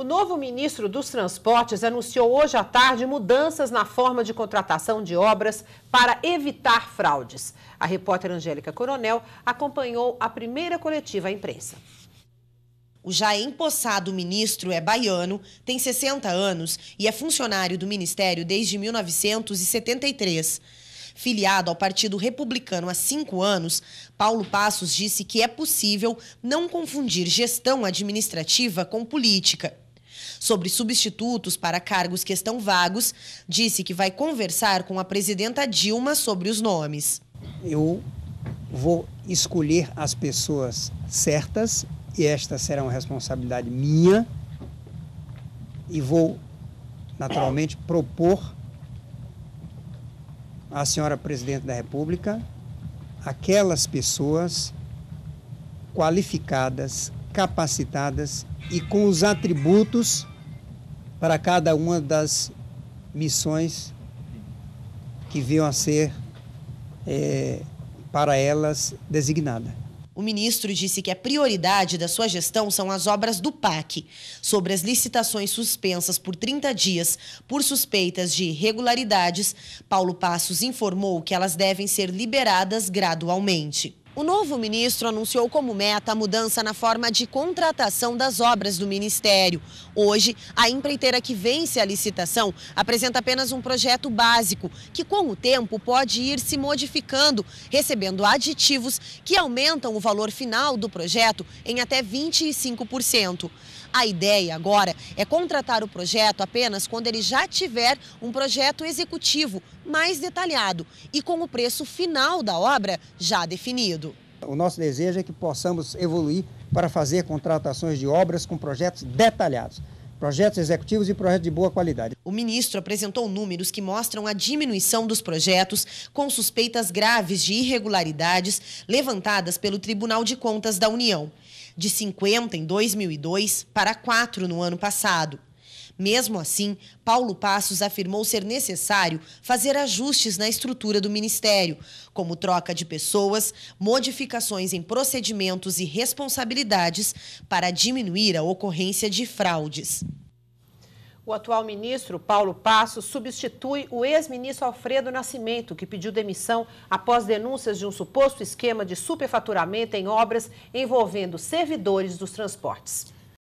O novo ministro dos Transportes anunciou hoje à tarde mudanças na forma de contratação de obras para evitar fraudes. A repórter Angélica Coronel acompanhou a primeira coletiva à imprensa. O já empossado ministro é baiano, tem 60 anos e é funcionário do ministério desde 1973. Filiado ao Partido Republicano há cinco anos, Paulo Passos disse que é possível não confundir gestão administrativa com política sobre substitutos para cargos que estão vagos, disse que vai conversar com a presidenta Dilma sobre os nomes. Eu vou escolher as pessoas certas e esta será uma responsabilidade minha e vou naturalmente propor à senhora presidente da República aquelas pessoas qualificadas capacitadas e com os atributos para cada uma das missões que vinham a ser é, para elas designada. O ministro disse que a prioridade da sua gestão são as obras do PAC. Sobre as licitações suspensas por 30 dias por suspeitas de irregularidades, Paulo Passos informou que elas devem ser liberadas gradualmente. O novo ministro anunciou como meta a mudança na forma de contratação das obras do ministério. Hoje, a empreiteira que vence a licitação apresenta apenas um projeto básico, que com o tempo pode ir se modificando, recebendo aditivos que aumentam o valor final do projeto em até 25%. A ideia agora é contratar o projeto apenas quando ele já tiver um projeto executivo mais detalhado e com o preço final da obra já definido. O nosso desejo é que possamos evoluir para fazer contratações de obras com projetos detalhados projetos executivos e projetos de boa qualidade. O ministro apresentou números que mostram a diminuição dos projetos com suspeitas graves de irregularidades levantadas pelo Tribunal de Contas da União, de 50 em 2002 para 4 no ano passado. Mesmo assim, Paulo Passos afirmou ser necessário fazer ajustes na estrutura do Ministério, como troca de pessoas, modificações em procedimentos e responsabilidades para diminuir a ocorrência de fraudes. O atual ministro, Paulo Passos, substitui o ex-ministro Alfredo Nascimento, que pediu demissão após denúncias de um suposto esquema de superfaturamento em obras envolvendo servidores dos transportes.